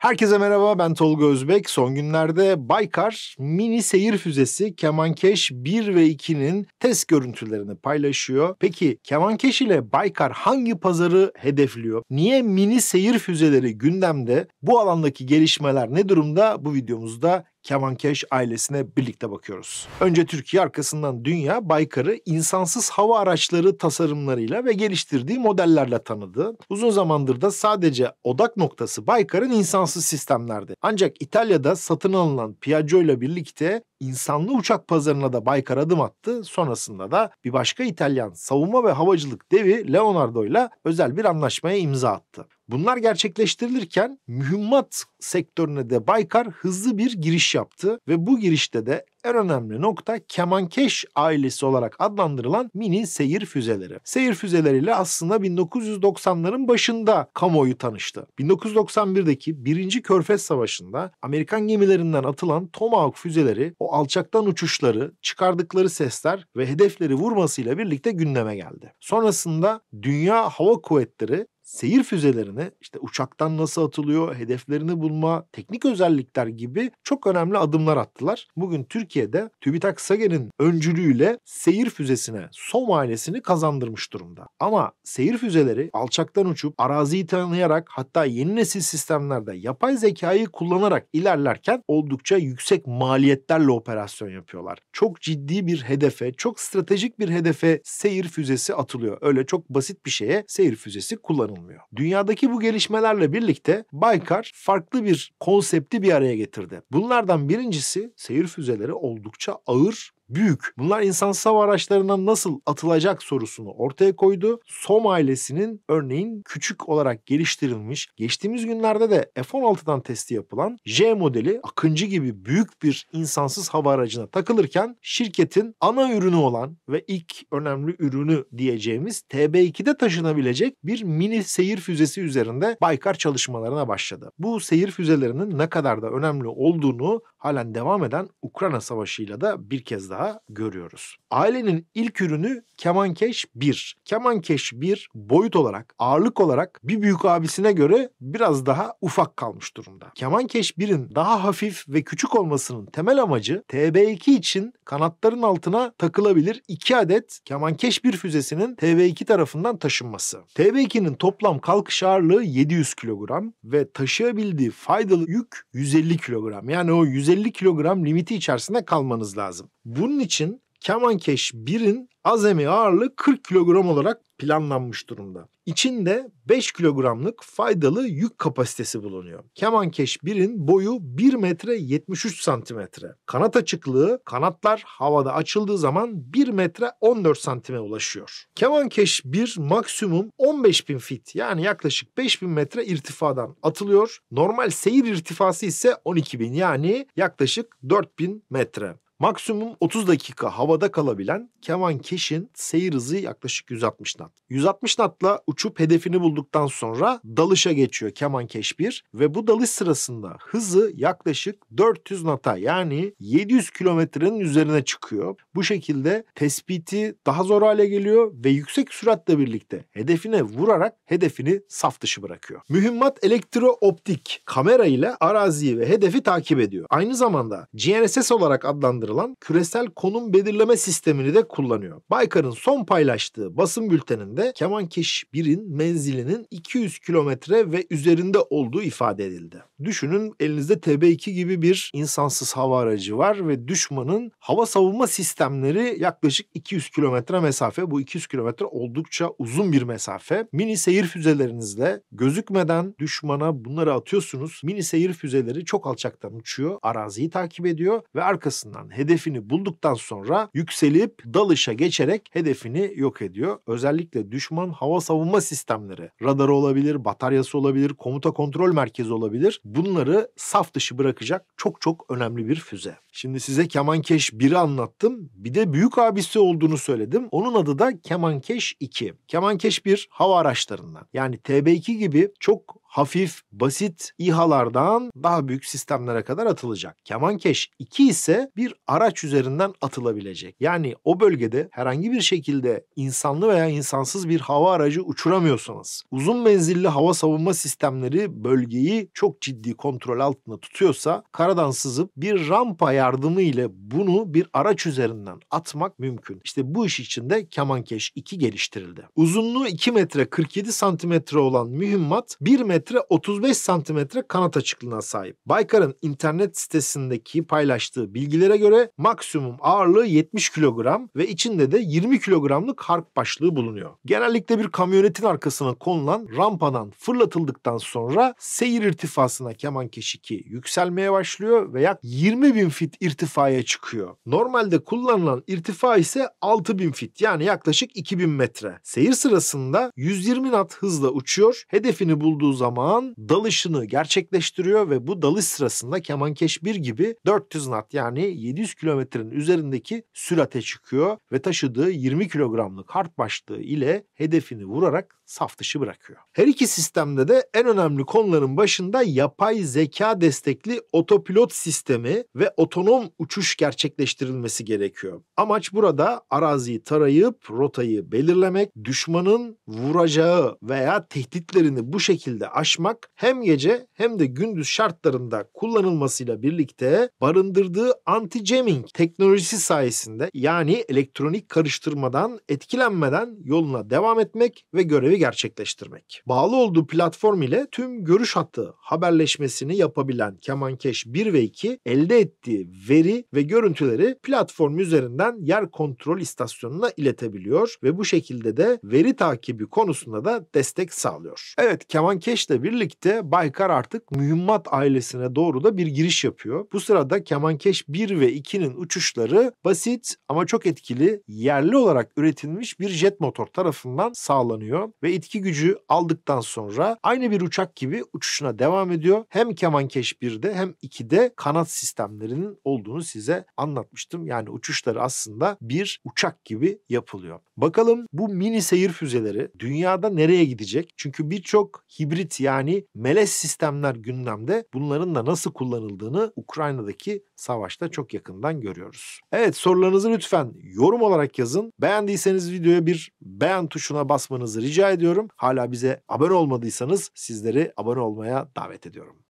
Herkese merhaba ben Tolga Özbek. Son günlerde Baykar mini seyir füzesi Kemankeş 1 ve 2'nin test görüntülerini paylaşıyor. Peki Kemankeş ile Baykar hangi pazarı hedefliyor? Niye mini seyir füzeleri gündemde? Bu alandaki gelişmeler ne durumda? Bu videomuzda Kemankeş ailesine birlikte bakıyoruz. Önce Türkiye arkasından dünya Baykar'ı insansız hava araçları tasarımlarıyla ve geliştirdiği modellerle tanıdı. Uzun zamandır da sadece odak noktası Baykar'ın insansız sistemlerdi. Ancak İtalya'da satın alınan Piaggio ile birlikte insanlı uçak pazarına da Baykar adım attı. Sonrasında da bir başka İtalyan savunma ve havacılık devi Leonardo ile özel bir anlaşmaya imza attı. Bunlar gerçekleştirilirken mühimmat sektörüne de Baykar hızlı bir giriş yaptı ve bu girişte de en önemli nokta Kemankeş ailesi olarak adlandırılan mini seyir füzeleri. Seyir füzeleriyle aslında 1990'ların başında kamuoyu tanıştı. 1991'deki 1. Körfez Savaşı'nda Amerikan gemilerinden atılan Tomahawk füzeleri o alçaktan uçuşları, çıkardıkları sesler ve hedefleri vurmasıyla birlikte gündeme geldi. Sonrasında Dünya Hava Kuvvetleri seyir füzelerine işte uçaktan nasıl atılıyor, hedeflerini bulma, teknik özellikler gibi çok önemli adımlar attılar. Bugün Türkiye'de TÜBİTAK SAGE'nin öncülüğüyle seyir füzesine son ailesini kazandırmış durumda. Ama seyir füzeleri alçaktan uçup araziyi tanıyarak hatta yeni nesil sistemlerde yapay zekayı kullanarak ilerlerken oldukça yüksek maliyetlerle operasyon yapıyorlar. Çok ciddi bir hedefe, çok stratejik bir hedefe seyir füzesi atılıyor. Öyle çok basit bir şeye seyir füzesi kullanıyor aktarılmıyor. Dünyadaki bu gelişmelerle birlikte Baykar farklı bir konsepti bir araya getirdi. Bunlardan birincisi seyir füzeleri oldukça ağır büyük. Bunlar insansız hava araçlarına nasıl atılacak sorusunu ortaya koydu. SOM ailesinin örneğin küçük olarak geliştirilmiş, geçtiğimiz günlerde de F-16'dan testi yapılan J modeli Akıncı gibi büyük bir insansız hava aracına takılırken şirketin ana ürünü olan ve ilk önemli ürünü diyeceğimiz TB2'de taşınabilecek bir mini seyir füzesi üzerinde Baykar çalışmalarına başladı. Bu seyir füzelerinin ne kadar da önemli olduğunu halen devam eden Ukrayna Savaşı'yla da bir kez daha hala görüyoruz. Ailenin ilk ürünü Kemankeş 1. Kemankeş 1 boyut olarak, ağırlık olarak bir büyük abisine göre biraz daha ufak kalmış durumda. Kemankeş 1'in daha hafif ve küçük olmasının temel amacı TB2 için kanatların altına takılabilir 2 adet Kemankeş 1 füzesinin TB2 tarafından taşınması. TB2'nin toplam kalkış ağırlığı 700 kilogram ve taşıyabildiği faydalı yük 150 kilogram. Yani o 150 kilogram limiti içerisinde kalmanız lazım. Bunun için Kemankeş 1'in azemi ağırlığı 40 kilogram olarak planlanmış durumda. İçinde 5 kilogramlık faydalı yük kapasitesi bulunuyor. Kemankeş 1'in boyu 1 metre 73 santimetre. Kanat açıklığı kanatlar havada açıldığı zaman 1 metre 14 santime ulaşıyor. Kemankeş 1 maksimum 15 bin fit yani yaklaşık 5 bin metre irtifadan atılıyor. Normal seyir irtifası ise 12 bin yani yaklaşık 4 bin metre. Maksimum 30 dakika havada kalabilen Kevan Keş'in seyir hızı yaklaşık 160 knot. 160 knotla uçup hedefini bulduktan sonra dalışa geçiyor Keman Keş 1 ve bu dalış sırasında hızı yaklaşık 400 knot'a yani 700 kilometrenin üzerine çıkıyor. Bu şekilde tespiti daha zor hale geliyor ve yüksek süratle birlikte hedefine vurarak hedefini saf dışı bırakıyor. Mühimmat elektrooptik kamera ile araziyi ve hedefi takip ediyor. Aynı zamanda GNSS olarak adlandırılan adlandırılan küresel konum belirleme sistemini de kullanıyor. Baykar'ın son paylaştığı basın bülteninde Kemankeş 1'in menzilinin 200 kilometre ve üzerinde olduğu ifade edildi. Düşünün elinizde TB2 gibi bir insansız hava aracı var ve düşmanın hava savunma sistemleri yaklaşık 200 kilometre mesafe. Bu 200 kilometre oldukça uzun bir mesafe. Mini seyir füzelerinizle gözükmeden düşmana bunları atıyorsunuz. Mini seyir füzeleri çok alçaktan uçuyor, araziyi takip ediyor ve arkasından hedefini bulduktan sonra yükselip dalışa geçerek hedefini yok ediyor. Özellikle düşman hava savunma sistemleri, radarı olabilir, bataryası olabilir, komuta kontrol merkezi olabilir. Bunları saf dışı bırakacak çok çok önemli bir füze. Şimdi size Kemankeş 1'i anlattım. Bir de büyük abisi olduğunu söyledim. Onun adı da Kemankeş 2. Kemankeş 1 hava araçlarından yani TB2 gibi çok hafif, basit İHA'lardan daha büyük sistemlere kadar atılacak. Kemankeş 2 ise bir araç üzerinden atılabilecek. Yani o bölgede herhangi bir şekilde insanlı veya insansız bir hava aracı uçuramıyorsanız, uzun menzilli hava savunma sistemleri bölgeyi çok ciddi kontrol altında tutuyorsa karadan sızıp bir rampa yardımı ile bunu bir araç üzerinden atmak mümkün. İşte bu iş için de Kemankeş 2 geliştirildi. Uzunluğu 2 metre 47 santimetre olan mühimmat 1 metre metre 35 santimetre kanat açıklığına sahip. Baykar'ın internet sitesindeki paylaştığı bilgilere göre maksimum ağırlığı 70 kilogram ve içinde de 20 kilogramlık harp başlığı bulunuyor. Genellikle bir kamyonetin arkasına konulan rampadan fırlatıldıktan sonra seyir irtifasına keman keşiki yükselmeye başlıyor ve yak 20 bin fit irtifaya çıkıyor. Normalde kullanılan irtifa ise 6 bin fit yani yaklaşık 2000 metre. Seyir sırasında 120 nat hızla uçuyor. Hedefini bulduğu zaman zaman dalışını gerçekleştiriyor ve bu dalış sırasında kemankeş 1 gibi 400 nat yani 700 kilometrenin üzerindeki sürate çıkıyor ve taşıdığı 20 kilogramlık harp başlığı ile hedefini vurarak saf dışı bırakıyor. Her iki sistemde de en önemli konuların başında yapay zeka destekli otopilot sistemi ve otonom uçuş gerçekleştirilmesi gerekiyor. Amaç burada araziyi tarayıp rotayı belirlemek, düşmanın vuracağı veya tehditlerini bu şekilde aşmak hem gece hem de gündüz şartlarında kullanılmasıyla birlikte barındırdığı anti-jamming teknolojisi sayesinde yani elektronik karıştırmadan etkilenmeden yoluna devam etmek ve görevi gerçekleştirmek. Bağlı olduğu platform ile tüm görüş hattı haberleşmesini yapabilen Kemankeş 1 ve 2 elde ettiği veri ve görüntüleri platform üzerinden yer kontrol istasyonuna iletebiliyor ve bu şekilde de veri takibi konusunda da destek sağlıyor. Evet Kemankeş süreçle birlikte Baykar artık mühimmat ailesine doğru da bir giriş yapıyor. Bu sırada Kemankeş 1 ve 2'nin uçuşları basit ama çok etkili yerli olarak üretilmiş bir jet motor tarafından sağlanıyor ve itki gücü aldıktan sonra aynı bir uçak gibi uçuşuna devam ediyor. Hem Kemankeş 1'de hem 2'de kanat sistemlerinin olduğunu size anlatmıştım. Yani uçuşları aslında bir uçak gibi yapılıyor. Bakalım bu mini seyir füzeleri dünyada nereye gidecek? Çünkü birçok hibrit yani melez sistemler gündemde bunların da nasıl kullanıldığını Ukrayna'daki savaşta çok yakından görüyoruz. Evet sorularınızı lütfen yorum olarak yazın. Beğendiyseniz videoya bir beğen tuşuna basmanızı rica ediyorum. Hala bize abone olmadıysanız sizleri abone olmaya davet ediyorum.